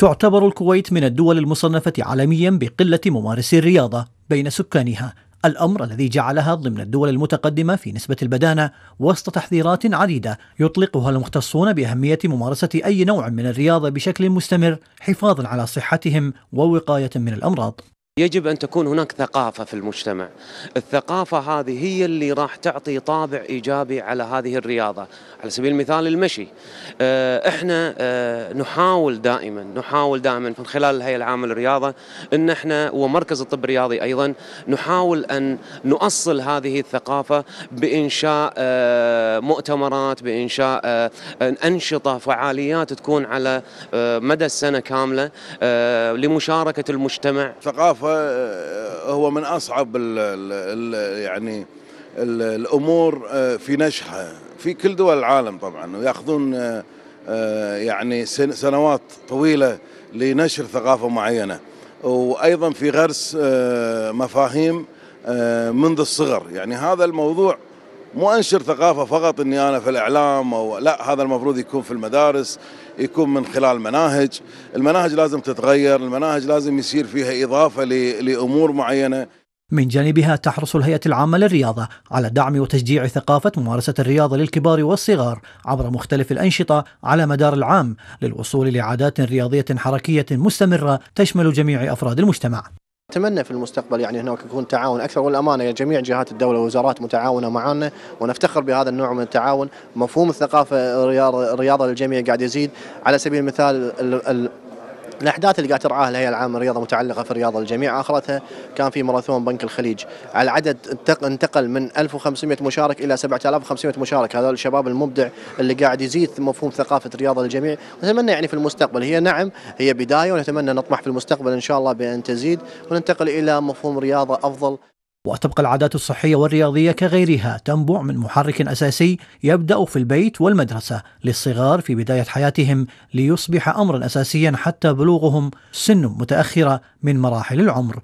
تعتبر الكويت من الدول المصنفة عالميا بقلة ممارسي الرياضة بين سكانها الأمر الذي جعلها ضمن الدول المتقدمة في نسبة البدانة وسط تحذيرات عديدة يطلقها المختصون بأهمية ممارسة أي نوع من الرياضة بشكل مستمر حفاظا على صحتهم ووقاية من الأمراض يجب أن تكون هناك ثقافة في المجتمع الثقافة هذه هي اللي راح تعطي طابع إيجابي على هذه الرياضة على سبيل المثال المشي آه، احنا آه، نحاول دائما نحاول دائما من خلال الهيئة العامة للرياضة ان احنا ومركز الطب الرياضي ايضا نحاول ان نؤصل هذه الثقافة بانشاء آه، مؤتمرات بانشاء انشطة فعاليات تكون على مدى السنة كاملة لمشاركة المجتمع ثقافة فهو من أصعب الـ الـ يعني الـ الأمور آه، في نشحها في كل دول العالم طبعا ويأخذون آه، آه، يعني سنوات طويلة لنشر ثقافة معينة وأيضا في غرس مفاهيم منذ الصغر يعني هذا الموضوع مو انشر ثقافه فقط اني انا في الاعلام او لا هذا المفروض يكون في المدارس يكون من خلال مناهج المناهج لازم تتغير المناهج لازم يصير فيها اضافه لامور معينه من جانبها تحرص الهيئة العامة للرياضة على دعم وتشجيع ثقافة ممارسة الرياضة للكبار والصغار عبر مختلف الأنشطة على مدار العام للوصول لعادات رياضية حركية مستمرة تشمل جميع أفراد المجتمع أتمنى في المستقبل يعني هناك يكون تعاون أكثر والأمانة جميع جهات الدولة ووزارات متعاونة معنا ونفتخر بهذا النوع من التعاون مفهوم الثقافة الرياضة للجميع قاعد يزيد على سبيل المثال الاحداث اللي قاعد ترعاها الهيئه العامه للرياضه متعلقه في الرياضه الجميع اخرتها كان في ماراثون بنك الخليج العدد انتقل من 1500 مشارك الى 7500 مشارك هذول الشباب المبدع اللي قاعد يزيد مفهوم ثقافه الرياضه الجميع نتمنى يعني في المستقبل هي نعم هي بدايه ونتمنى نطمح في المستقبل ان شاء الله بان تزيد وننتقل الى مفهوم رياضه افضل وتبقى العادات الصحية والرياضية كغيرها تنبع من محرك أساسي يبدأ في البيت والمدرسة للصغار في بداية حياتهم ليصبح أمرا أساسيا حتى بلوغهم سن متأخرة من مراحل العمر